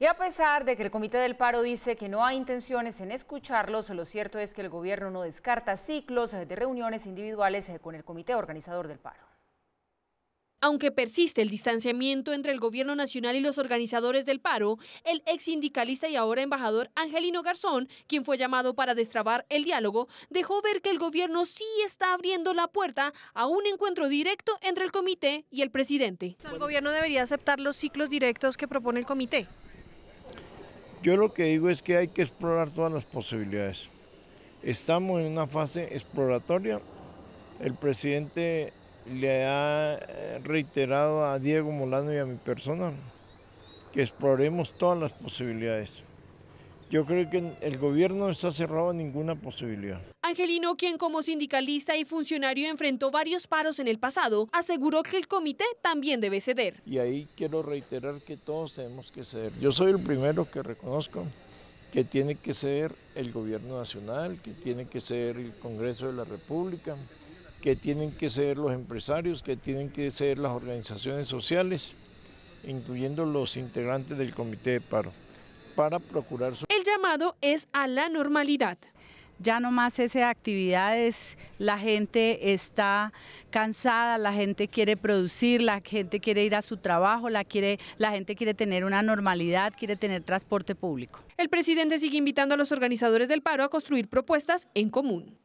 Y a pesar de que el Comité del Paro dice que no hay intenciones en escucharlos, lo cierto es que el gobierno no descarta ciclos de reuniones individuales con el comité organizador del paro. Aunque persiste el distanciamiento entre el gobierno nacional y los organizadores del paro, el ex sindicalista y ahora embajador Angelino Garzón, quien fue llamado para destrabar el diálogo, dejó ver que el gobierno sí está abriendo la puerta a un encuentro directo entre el comité y el presidente. El gobierno debería aceptar los ciclos directos que propone el comité. Yo lo que digo es que hay que explorar todas las posibilidades. Estamos en una fase exploratoria. El presidente le ha eh, reiterado a Diego Molano y a mi persona que exploremos todas las posibilidades. Yo creo que el gobierno no está cerrado a ninguna posibilidad. Angelino, quien como sindicalista y funcionario enfrentó varios paros en el pasado, aseguró que el comité también debe ceder. Y ahí quiero reiterar que todos tenemos que ceder. Yo soy el primero que reconozco que tiene que ser el gobierno nacional, que tiene que ser el Congreso de la República, que tienen que ser los empresarios, que tienen que ser las organizaciones sociales, incluyendo los integrantes del comité de paro para procurar su... El llamado es a la normalidad ya no más esas actividades, la gente está cansada, la gente quiere producir, la gente quiere ir a su trabajo, la, quiere, la gente quiere tener una normalidad, quiere tener transporte público. El presidente sigue invitando a los organizadores del paro a construir propuestas en común.